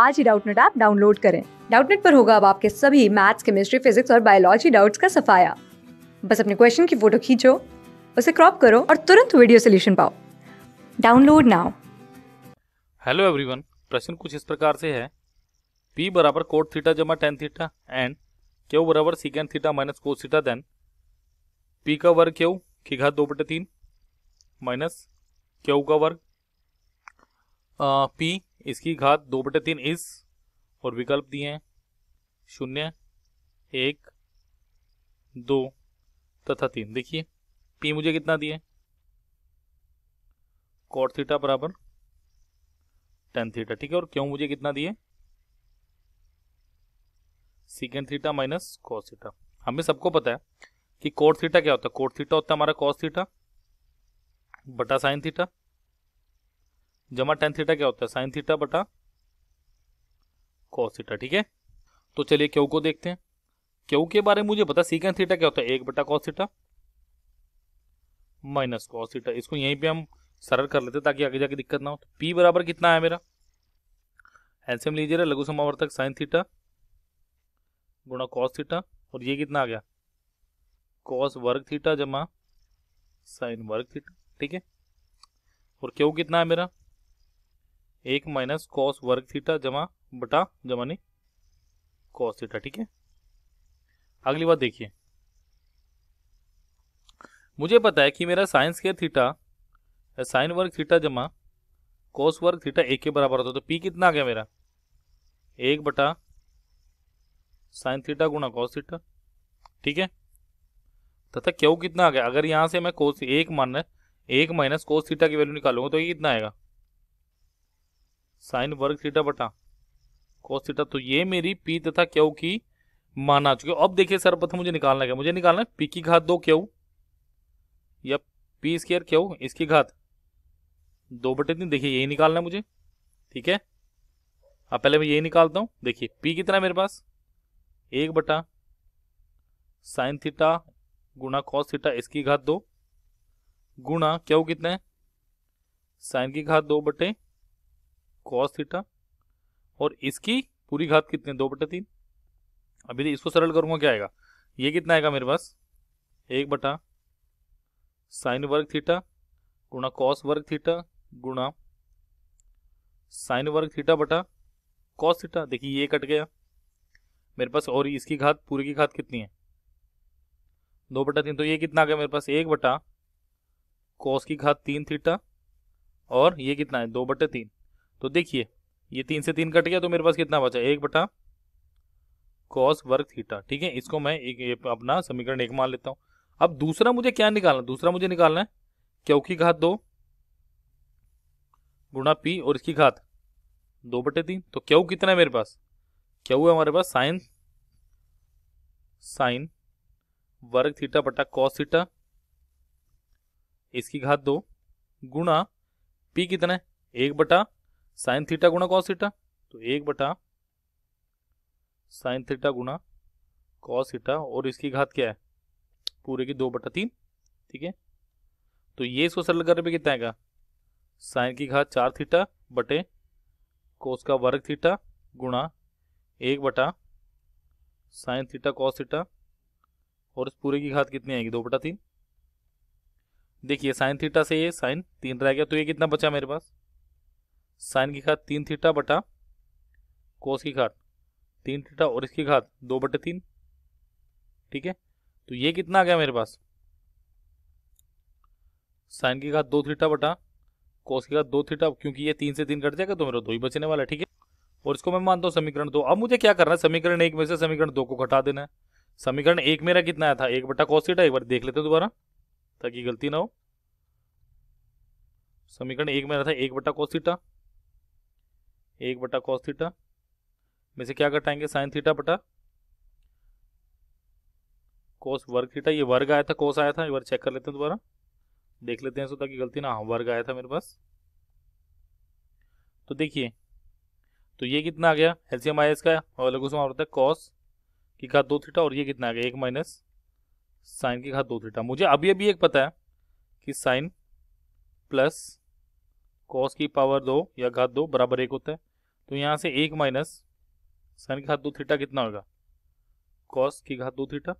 आज ही Doubtnut app download करें डाउटनेट पर होगा अब आपके सभी मैथ्स केमिस्ट्री फिजिक्स और बायोलॉजी डाउट्स का सफाया बस अपने क्वेश्चन की फोटो खींचो उसे क्रॉप करो और तुरंत वीडियो सोल्यूशन पाओ डाउनलोड नाउ हेलो एवरीवन प्रश्न कुछ इस प्रकार से है p बराबर कोट थीटा जमा टेन थीटा एंड क्यू बराबर secant theta minus cot theta then P का वर्ग क्यू की घात दो बटे तीन माइनस क्यू का वर्ग पी इसकी घात दो बटे तीन इस और विकल्प दिए हैं शून्य एक दो तथा तीन देखिए पी मुझे कितना दिए कॉट थीटा बराबर टेन थीटा ठीक है और क्यों मुझे कितना दिए secant theta minus cos theta हमें सबको पता है कि कोट थीटा क्या होता है कोट थीटा होता है हमारा कॉस थीटा बटा साइन थीटा जमा टेन थीटा क्या होता है साइन थीटा बटा कॉस थीटा ठीक है तो चलिए क्यों को देखते हैं क्यों के बारे में मुझे पता सीकेंड थीटा क्या होता है एक बटा cos theta minus cos theta इसको यहीं पे हम सरल कर लेते ताकि आगे जाके दिक्कत ना हो तो पी बराबर कितना है मेरा एलसीएम लीजिए लघु समावर्तक साइन थीटा गुणा कॉस थीटा और ये कितना आ गया कॉस वर्ग थीटा जमा साइन वर्ग थीटा ठीक है और क्यों कितना है मेरा एक माइनस कॉस वर्ग थीटा जमा बटा जमा नहीं कॉस थीटा ठीक है अगली बात देखिए मुझे पता है कि मेरा साइंस के थीटा साइन वर्ग थीटा जमा कोस वर्ग थीटा एक के बराबर होता है तो पी कितना आ गया मेरा एक बटा साइन थीटा गुणा कॉस थीटा ठीक है तथा क्यों कितना आ गया अगर यहां से मैं कोस एक मान एक माइनस कोस थीटा की वैल्यू निकालूंगा तो ये कितना आएगा साइन वर्ग थीटा बटा कॉस थीटा तो ये मेरी पी तथा क्यू की माना चुके अब देखिए सर्वप्रथम मुझे निकालना क्या मुझे निकालना है पी की घात दो क्यू या पी स्केयर क्यू इसकी घात दो बटे तीन देखिए यही निकालना है मुझे ठीक है अब पहले मैं यही निकालता हूँ देखिए पी कितना है मेरे पास एक बटा साइन थीटा गुणा कॉस थीटा इसकी घात दो गुणा क्यू कितना है साइन की घात दो बटे कॉस थीटा और इसकी पूरी घात कितने दो बटा तीन अभी तो इसको सरल करूंगा क्या आएगा ये कितना आएगा मेरे पास एक बटा साइन वर्ग थीटा गुणा कॉस वर्ग थीटा गुणा साइन वर्ग थीटा बटा कॉस थीटा देखिए ये कट गया मेरे पास और इसकी घात पूरी की घात कितनी है दो बटा तीन तो ये कितना आ गया मेरे पास एक बटा कॉस की घात तीन थीटा और ये कितना है दो बटे तीन तो देखिए ये तीन से तीन कट गया तो मेरे पास कितना बचा एक बटा कॉस वर्ग थीटा ठीक है इसको मैं एक, एक अपना समीकरण एक मान लेता हूँ अब दूसरा मुझे क्या निकालना दूसरा मुझे निकालना है क्योंकि घात दो गुणा पी और इसकी घात दो बटे तीन तो क्यों कितना है मेरे पास क्यों है हमारे पास साइन साइन वर्ग थीटा बटा कॉस थीटा इसकी घात दो गुणा पी कितना है एक बटा साइन थीटा गुणा कॉस थीटा तो एक बटा साइन थीटा गुणा कॉस थीटा और इसकी घात क्या है पूरे की दो बटा तीन ठीक है तो ये इसको सरल करने पे कितना आएगा साइन की घात चार थीटा बटे कोस का वर्ग थीटा गुणा एक बटा साइन थीटा कॉस थीटा और इस पूरे की घात कितनी आएगी दो बटा तीन देखिए साइन थीटा से ये साइन तीन रह गया तो ये कितना बचा मेरे पास साइन की घात तीन थीटा बटा कोस की घात तीन थीटा और इसकी घात दो बटे तीन ठीक है तो ये कितना आ गया मेरे पास साइन की घात दो थीटा बटा कोस की घात दो थीटा क्योंकि ये तीन से तीन कट जाएगा तो मेरा दो ही बचने वाला है ठीक है और इसको मैं मानता हूँ समीकरण दो अब मुझे क्या करना है समीकरण एक में से समीकरण दो को घटा देना है समीकरण एक मेरा कितना आया था एक बटा कोस थीटा एक बार देख लेते हैं दोबारा ताकि गलती ना हो समीकरण एक मेरा था एक बटा कोस थीटा एक बटा कॉस थीटा में से क्या घटाएंगे साइन थीटा बटा कोस वर्ग थीटा ये वर्ग आया था कॉस आया था एक बार चेक कर लेते हैं दोबारा देख लेते हैं सो ताकि गलती ना हाँ वर्ग आया था मेरे पास तो देखिए तो ये कितना आ गया एलसीएम आई एस का और लघु उसमें होता है कॉस की घात दो थीटा और ये कितना आ गया एक माइनस साइन की घात दो थीटा मुझे अभी अभी एक पता है कि साइन प्लस कॉस की पावर दो या घात दो बराबर एक होता है तो यहाँ से एक माइनस साइन की घात दो थीटा कितना होगा कॉस की घात दो थीटा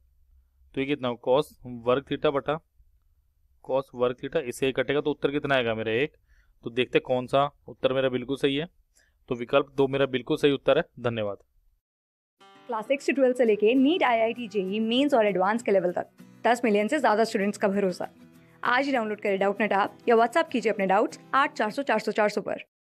तो ये कितना होगा कॉस वर्ग थीटा बटा कॉस वर्ग थीटा इसे कटेगा तो उत्तर कितना आएगा मेरा एक तो देखते कौन सा उत्तर मेरा बिल्कुल सही है तो विकल्प दो मेरा बिल्कुल सही उत्तर है धन्यवाद क्लास सिक्स से ट्वेल्थ से लेके NEET I I T JEE mains और एडवांस के लेवल तक दस मिलियन से ज्यादा स्टूडेंट्स का भरोसा आज ही डाउनलोड करें डाउट नेट आप या व्हाट्सअप कीजिए अपने डाउट्स आठ चार सौ चार सौ चार सौ पर